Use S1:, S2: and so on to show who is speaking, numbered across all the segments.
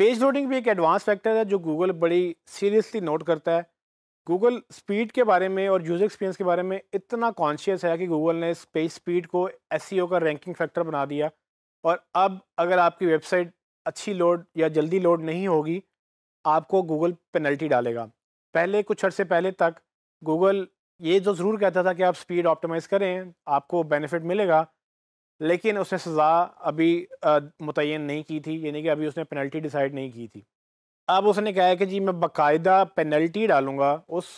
S1: page loading भी एक advance factor है जो गूगल बड़ी सीरियसली नोट करता है गूगल स्पीड के बारे में और यूज़र एक्सपीरियंस के बारे में इतना कॉन्शियस है कि गूगल ने इस पेज स्पीड को एस e का रैंकिंग फैक्टर बना दिया और अब अगर आपकी वेबसाइट अच्छी लोड या जल्दी लोड नहीं होगी आपको गूगल पेनल्टी डालेगा पहले कुछ अर्से पहले तक गूगल ये जो ज़रूर कहता था कि आप स्पीड ऑप्टिमाइज़ करें आपको बेनिफिट मिलेगा लेकिन उसने सज़ा अभी मुतन नहीं की थी यानी कि अभी उसने पेनल्टी डिसाइड नहीं की थी अब उसने कहा है कि जी मैं बाकायदा पेनल्टी डालूंगा उस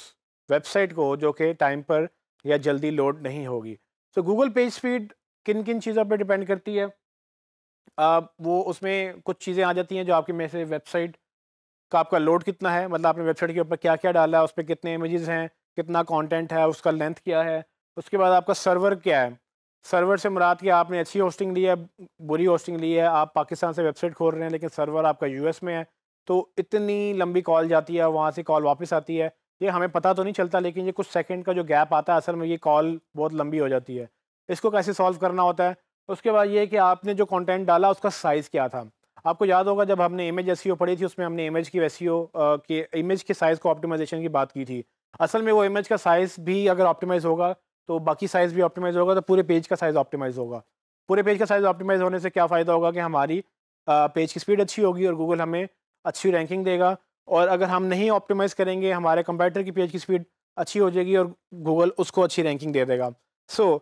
S1: वेबसाइट को जो कि टाइम पर या जल्दी लोड नहीं होगी तो गूगल पेज स्पीड किन किन चीज़ों पर डिपेंड करती है आप वो उसमें कुछ चीज़ें आ जाती हैं जो आपकी में से वेबसाइट का आपका लोड कितना है मतलब आपने वेबसाइट के ऊपर क्या क्या डाला है उस पर कितने इमेजेस हैं कितना कंटेंट है उसका लेंथ क्या है उसके बाद आपका सर्वर क्या है सर्वर से मुराद कि आपने अच्छी होस्टिंग ली है बुरी होस्टिंग ली है आप पाकिस्तान से वेबसाइट खोल रहे हैं लेकिन सर्वर आपका यूएस में है तो इतनी लंबी कॉल जाती है वहाँ से कॉल वापस आती है ये हमें पता तो नहीं चलता लेकिन ये कुछ सेकंड का जो गैप आता है असल में ये कॉल बहुत लंबी हो जाती है इसको कैसे सॉल्व करना होता है उसके बाद ये कि आपने जो कंटेंट डाला उसका साइज़ क्या था आपको याद होगा जब हमने इमेज एस e पढ़ी थी उसमें हमने इमेज की वैसी e के इमेज के साइज़ को ऑप्टिमाइजेशन की बात की थी असल में वो इमेज का साइज़ भी अगर ऑप्टिमाइज़ होगा तो बाकी साइज़ भी ऑप्टिमाइज़ होगा तो पूरे पेज का साइज़ ऑप्टिमाइज़ होगा पूरे पेज का साइज़ ऑप्टिमाइज़ होने से क्या फ़ायदा होगा कि हमारी पेज की स्पीड अच्छी होगी और गूगल हमें अच्छी रैंकिंग देगा और अगर हम नहीं ऑप्टिमाइज़ करेंगे हमारे कंप्यूटर की पेज की स्पीड अच्छी हो जाएगी और गूगल उसको अच्छी रैंकिंग दे देगा सो so,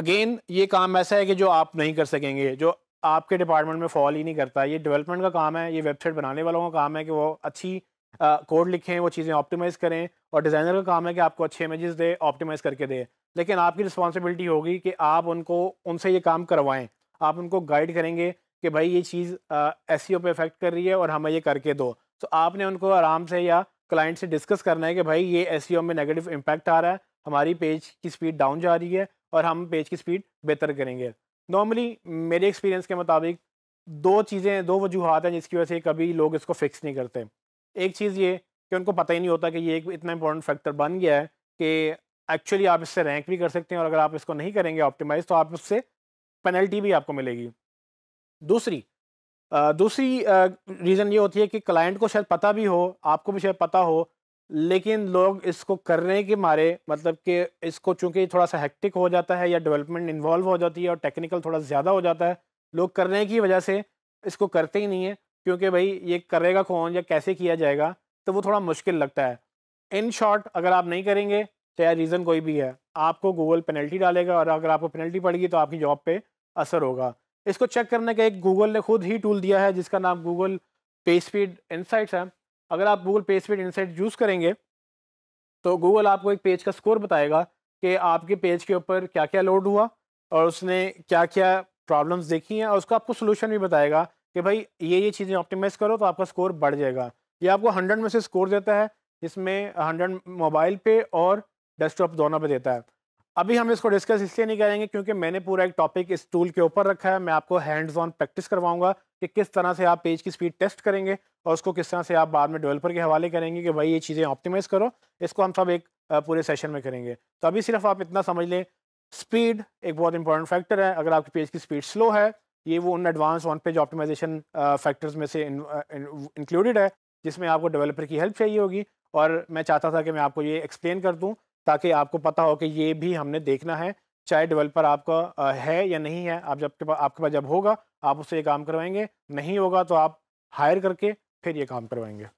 S1: अगेन ये काम ऐसा है कि जो आप नहीं कर सकेंगे जो आपके डिपार्टमेंट में फॉल ही नहीं करता ये डेवलपमेंट का काम है ये वेबसाइट बनाने वालों का काम है कि वो अच्छी कोड लिखें वो चीज़ें ऑप्टिमाइज़ करें और डिज़ाइनर का काम है कि आपको अच्छे इमेजेस दे ऑप्टिमाइज़ करके दे लेकिन आपकी रिस्पॉन्सिबिलिटी होगी कि आप उनको उनसे ये काम करवाएं आप उनको गाइड करेंगे कि भाई ये चीज़ एस e पे इफ़ेक्ट कर रही है और हमें ये करके दो तो आपने उनको आराम से या क्लाइंट से डिस्कस करना है कि भाई ये एस e में नेगेटिव इम्पैक्ट आ रहा है हमारी पेज की स्पीड डाउन जा रही है और हम पेज की स्पीड बेहतर करेंगे नॉर्मली मेरे एक्सपीरियंस के मुताबिक दो चीज़ें दो वजूहत हैं जिसकी वजह से कभी लोग इसको फिक्स नहीं करते एक चीज़ ये कि उनको पता ही नहीं होता कि ये एक इतना इंपॉर्टेंट फैक्टर बन गया है कि एक्चुअली आप इससे रैंक भी कर सकते हैं और अगर आप इसको नहीं करेंगे ऑप्टिमाइज़ तो आप उससे पेनल्टी भी आपको मिलेगी दूसरी दूसरी रीज़न ये होती है कि क्लाइंट को शायद पता भी हो आपको भी शायद पता हो लेकिन लोग इसको करने के मारे मतलब कि इसको चूंकि थोड़ा सा हेक्टिक हो जाता है या डेवलपमेंट इन्वॉल्व हो जाती है और टेक्निकल थोड़ा ज़्यादा हो जाता है लोग करने की वजह से इसको करते ही नहीं है क्योंकि भाई ये करेगा कौन या कैसे किया जाएगा तो वो थोड़ा मुश्किल लगता है इन शॉर्ट अगर आप नहीं करेंगे चाहे तो रीज़न कोई भी है आपको गूगल पेनल्टी डालेगा और अगर आपको पेनल्टी पड़ेगी तो आपकी जॉब पे असर होगा इसको चेक करने का एक गूगल ने खुद ही टूल दिया है जिसका नाम गूगल पे स्पीड इनसाइट्स है अगर आप गूगल पे स्पीड इनसाइट यूज़ करेंगे तो गूगल आपको एक पेज का स्कोर बताएगा कि आपके पेज के ऊपर क्या क्या लोड हुआ और उसने क्या क्या प्रॉब्लम्स देखी हैं और उसका आपको सोल्यूशन भी बताएगा कि भाई ये ये चीज़ें ऑप्टिमाइज़ करो तो आपका स्कोर बढ़ जाएगा ये आपको हंड्रेड में से स्कोर देता है जिसमें हंड्रेड मोबाइल पे और डेस्कटॉप दोनों पे देता है अभी हम इसको डिस्कस इसलिए नहीं करेंगे क्योंकि मैंने पूरा एक टॉपिक इस टूल के ऊपर रखा है मैं आपको हैंड्स ऑन प्रैक्टिस करवाऊंगा कि किस तरह से आप पेज की स्पीड टेस्ट करेंगे और उसको किस तरह से आप बाद में डेवलपर के हवाले करेंगे कि भाई ये चीज़ें ऑप्टिमाइज़ करो इसको हम सब एक पूरे सेशन में करेंगे तो अभी सिर्फ आप इतना समझ लें स्पीड एक बहुत इंपॉर्टेंट फैक्टर है अगर आपकी पेज की स्पीड स्लो है ये वो उन advance on page optimisation factors में से इंक्लूडेड uh, है जिसमें आपको डेवलपर की हेल्प चाहिए होगी और मैं चाहता था कि मैं आपको ये एक्सप्लेन कर दूँ ताकि आपको पता हो कि ये भी हमने देखना है चाहे डेवलपर आपका uh, है या नहीं है आप जब आपके पास जब होगा आप उससे ये काम करवाएंगे नहीं होगा तो आप हायर करके फिर ये काम करवाएंगे